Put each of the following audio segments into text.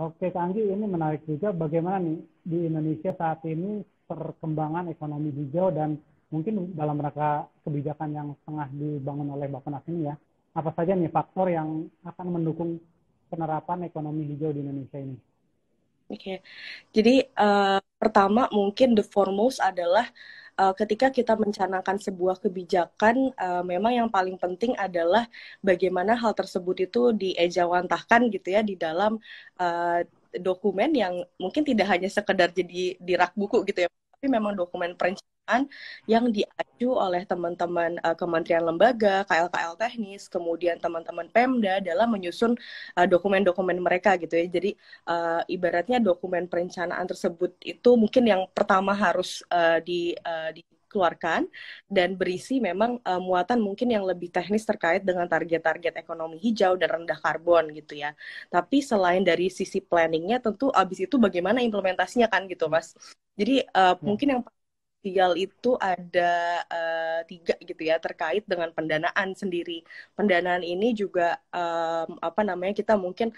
Oke, Kang ini menarik juga bagaimana nih di Indonesia saat ini perkembangan ekonomi hijau dan mungkin dalam rangka kebijakan yang tengah dibangun oleh Bapak Nas ini ya, apa saja nih faktor yang akan mendukung penerapan ekonomi hijau di Indonesia ini? Oke, jadi uh, pertama mungkin the foremost adalah uh, ketika kita mencanangkan sebuah kebijakan uh, memang yang paling penting adalah bagaimana hal tersebut itu diejawantahkan gitu ya di dalam uh, dokumen yang mungkin tidak hanya sekedar jadi di rak buku gitu ya tapi memang dokumen perencanaan yang diacu oleh teman-teman uh, kementerian lembaga, KL-KL teknis, kemudian teman-teman Pemda dalam menyusun eh, dokumen-dokumen uh, mereka gitu ya. Jadi uh, ibaratnya dokumen perencanaan tersebut itu mungkin yang pertama harus uh, di, uh, di keluarkan dan berisi memang uh, muatan mungkin yang lebih teknis terkait dengan target-target ekonomi hijau dan rendah karbon gitu ya. Tapi selain dari sisi planningnya tentu abis itu bagaimana implementasinya kan gitu mas. Jadi uh, hmm. mungkin yang sosial itu ada uh, tiga gitu ya terkait dengan pendanaan sendiri. Pendanaan ini juga um, apa namanya kita mungkin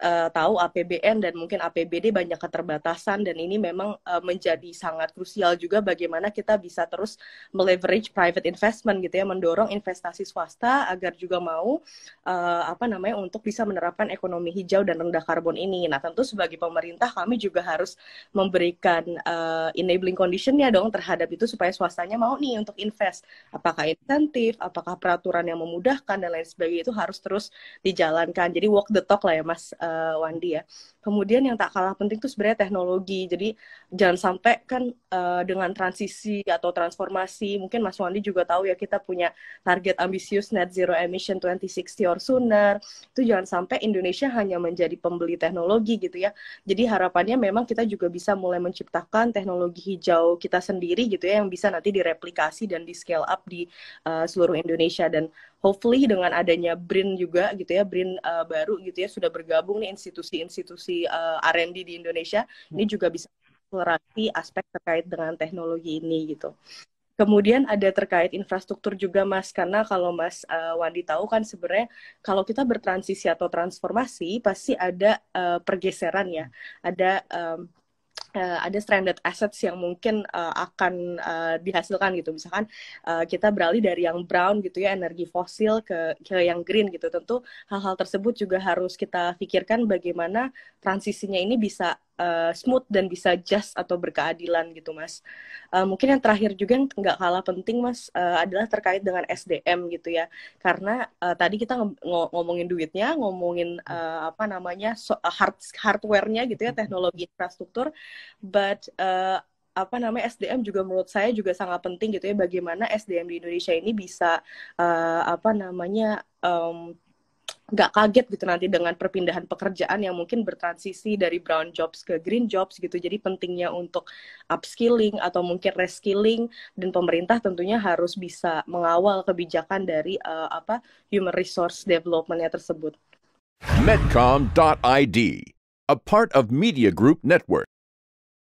uh, tahu APBN dan mungkin APBD banyak keterbatasan dan ini memang uh, menjadi sangat krusial juga bagaimana kita bisa terus meleverage private investment gitu ya mendorong investasi swasta agar juga mau uh, apa namanya untuk bisa menerapkan ekonomi hijau dan rendah karbon ini. Nah tentu sebagai pemerintah kami juga harus memberikan uh, enabling conditionnya dong terhadap itu supaya swastanya mau nih untuk invest apakah insentif, apakah peraturan yang memudahkan dan lain sebagainya itu harus terus dijalankan. Jadi walk the talk lah ya mas. Uh, uh, Wandi ya. Kemudian yang tak kalah penting itu sebenarnya teknologi. Jadi jangan sampai kan uh, dengan transisi atau transformasi, mungkin Mas Wandi juga tahu ya kita punya target ambisius net zero emission 2060 or sooner. Itu jangan sampai Indonesia hanya menjadi pembeli teknologi gitu ya. Jadi harapannya memang kita juga bisa mulai menciptakan teknologi hijau kita sendiri gitu ya yang bisa nanti direplikasi dan di scale up di uh, seluruh Indonesia dan hopefully dengan adanya BRIN juga gitu ya, BRIN uh, baru gitu ya sudah bergabung nih institusi-institusi uh, eh, R&D di Indonesia, hmm. ini juga bisa akselerasi aspek terkait dengan teknologi ini gitu. Kemudian ada terkait infrastruktur juga Mas, karena kalau Mas uh, Wandi tahu kan sebenarnya kalau kita bertransisi atau transformasi pasti ada uh, pergeseran ya, ada um, uh, ada stranded assets yang mungkin uh, akan uh, dihasilkan gitu misalkan uh, kita beralih dari yang brown gitu ya energi fosil ke ke yang green gitu tentu hal-hal tersebut juga harus kita pikirkan bagaimana transisinya ini bisa uh, smooth dan bisa just atau berkeadilan gitu mas. Uh, mungkin yang terakhir juga yang nggak kalah penting mas uh, adalah terkait dengan SDM gitu ya. Karena uh, tadi kita ng ngomongin duitnya, ngomongin uh, apa namanya so, hard hardwarenya gitu ya, teknologi infrastruktur, but uh, apa namanya SDM juga menurut saya juga sangat penting gitu ya bagaimana SDM di Indonesia ini bisa uh, apa namanya um, nggak kaget gitu nanti dengan perpindahan pekerjaan yang mungkin bertransisi dari brown jobs ke green jobs gitu. Jadi pentingnya untuk upskilling atau mungkin reskilling dan pemerintah tentunya harus bisa mengawal kebijakan dari uh, apa human resource developmentnya tersebut. Medcom.id, a part of Media Group Network.